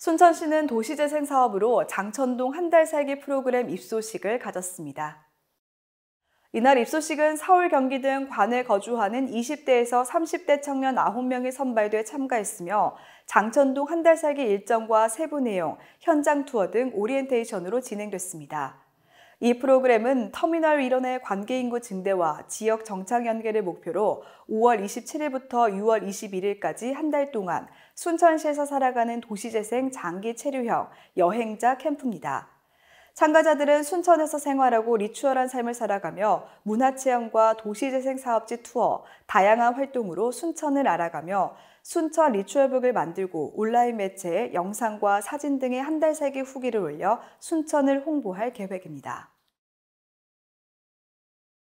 순천시는 도시재생 사업으로 장천동 한달 살기 프로그램 입소식을 가졌습니다. 이날 입소식은 서울, 경기 등 관에 거주하는 20대에서 30대 청년 9명이 선발돼 참가했으며 장천동 한달 살기 일정과 세부 내용, 현장 투어 등 오리엔테이션으로 진행됐습니다. 이 프로그램은 터미널 일원의 관계 인구 증대와 지역 정착 연계를 목표로 5월 27일부터 6월 21일까지 한 달 동안 순천시에서 살아가는 도시재생 장기 체류형 여행자 캠프입니다. 참가자들은 순천에서 생활하고 리추얼한 삶을 살아가며 문화체험과 도시재생 사업지 투어, 다양한 활동으로 순천을 알아가며 순천 리추얼북을 만들고 온라인 매체에 영상과 사진 등의 한 달 살기 후기를 올려 순천을 홍보할 계획입니다.